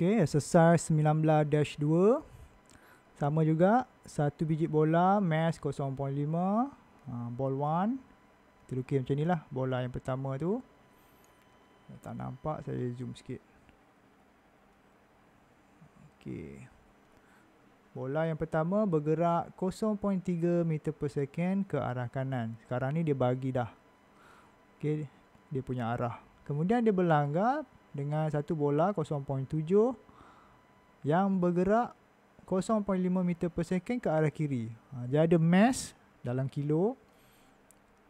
Okey, SSR 19-2. Sama juga, satu biji bola, mass 0.5, uh, ball 1. Kita lukis macam ni lah, bola yang pertama tu. Eh, tak nampak, saya zoom sikit. Okey. Bola yang pertama bergerak 0.3 meter per second ke arah kanan. Sekarang ni dia bagi dah. Okey, dia punya arah. Kemudian dia berlanggar dengan satu bola 0.7 yang bergerak 0.5 meter per second ke arah kiri. Ha, dia ada mass dalam kilo.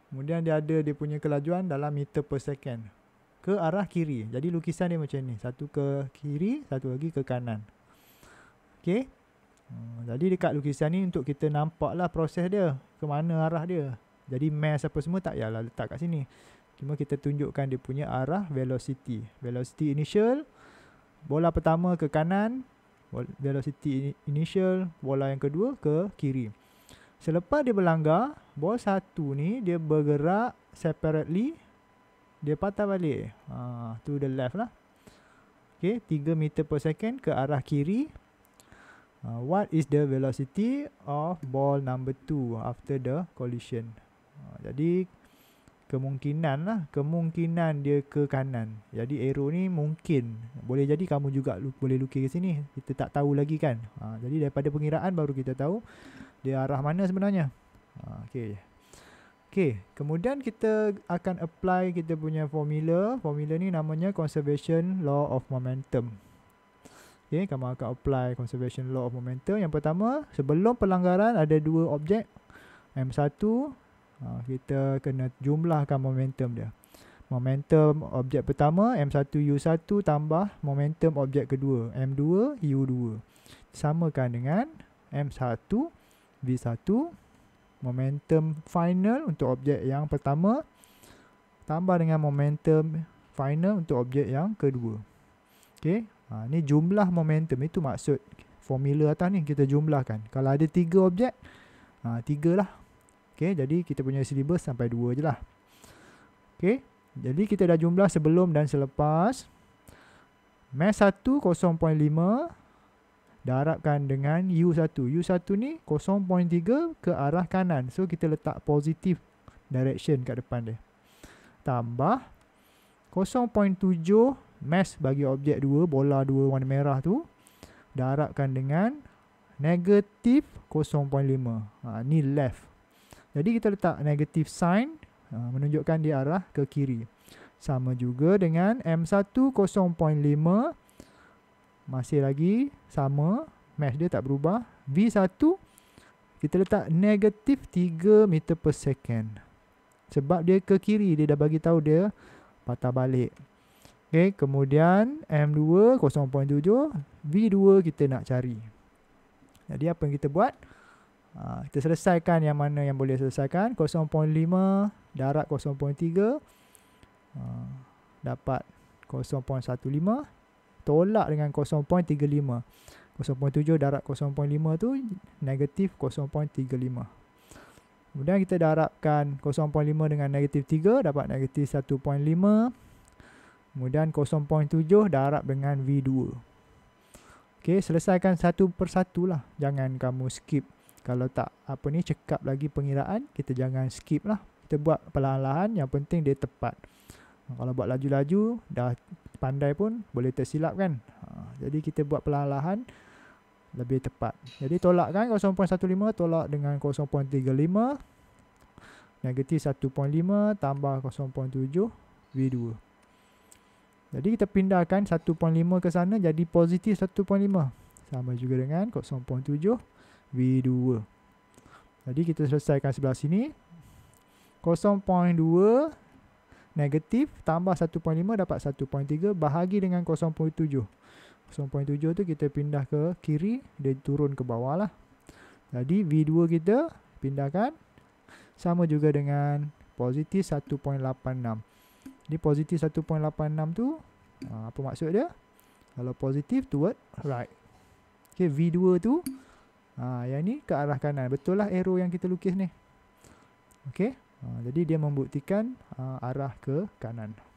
Kemudian dia ada dia punya kelajuan dalam meter per second ke arah kiri. Jadi lukisan dia macam ni. Satu ke kiri, satu lagi ke kanan. Okey. Ha, jadi dekat lukisan ni untuk kita nampaklah proses dia. Ke mana arah dia. Jadi mass apa semua tak payahlah letak kat sini cuma kita tunjukkan dia punya arah velocity velocity initial bola pertama ke kanan velocity initial bola yang kedua ke kiri selepas dia berlanggar bola satu ni dia bergerak separately dia patah balik ha, to the left lah Okay, 3 meter per second ke arah kiri. Uh, what is the velocity of ball number 2 after the collision? Uh, jadi kemungkinan lah kemungkinan dia ke kanan jadi arrow ni mungkin boleh jadi kamu juga lu- boleh lukis ke sini kita tak tahu lagi kan ha, jadi daripada pengiraan baru kita tahu dia arah mana sebenarnya ha, okay. okay kemudian kita akan apply kita punya formula formula ni namanya conservation law of momentum Okay, kamu akan apply conservation law of momentum. Yang pertama, sebelum pelanggaran ada dua objek. M1 Ha, kita kena jumlahkan momentum dia momentum objek pertama m1 u1 tambah momentum objek kedua m2 u2 kan dengan m1 v1 momentum final untuk objek yang pertama tambah dengan momentum final untuk objek yang kedua okey ha ni jumlah momentum itu maksud formula atas ni kita jumlahkan kalau ada tiga objek ha 3 lah Okay, jadi kita punya syllabus sampai 2 je lah. Okay, jadi kita dah jumlah sebelum dan selepas. Mes 1 0.5 darabkan dengan U1. U1 ni 0.3 ke arah kanan. So, kita letak positif direction kat depan dia. Tambah 0.7 mass bagi objek 2, bola 2 warna merah tu. Darabkan dengan negatif 0.5. Ha, ni left. Jadi kita letak negative sign ha, menunjukkan dia arah ke kiri. Sama juga dengan M1 0.5 masih lagi sama mass dia tak berubah. V1 kita letak negatif 3 meter per second. Sebab dia ke kiri dia dah bagi tahu dia patah balik. Okay, kemudian M2 0.7 V2 kita nak cari. Jadi apa yang kita buat? Ha, kita selesaikan yang mana yang boleh selesaikan. 0.5 darat 0.3 ha, dapat 0.15 tolak dengan 0.35. 0.7 darat 0.5 tu negatif 0.35. Kemudian kita darabkan 0.5 dengan negatif 3 dapat negatif 1.5. Kemudian 0.7 darab dengan V2. Okey, selesaikan satu persatulah. Jangan kamu skip kalau tak apa ni cekap lagi pengiraan kita jangan skip lah kita buat perlahan-lahan yang penting dia tepat ha, kalau buat laju-laju dah pandai pun boleh tersilap kan ha, jadi kita buat perlahan-lahan lebih tepat jadi tolak kan 0.15 tolak dengan 0.35 negatif 1.5 tambah 0.7 V2 jadi kita pindahkan 1.5 ke sana jadi positif 1.5 sama juga dengan 0.7 V2. Jadi kita selesaikan sebelah sini. 0.2 negatif tambah 1.5 dapat 1.3 bahagi dengan 0.7. 0.7 tu kita pindah ke kiri dia turun ke bawah lah. Jadi V2 kita pindahkan sama juga dengan positif 1.86. Di positif 1.86 tu ah, apa maksud dia? Kalau positif toward right. Okay, V2 tu Ha, yang ni ke arah kanan. Betul lah arrow yang kita lukis ni. Okey. Ha, jadi dia membuktikan ha, arah ke kanan.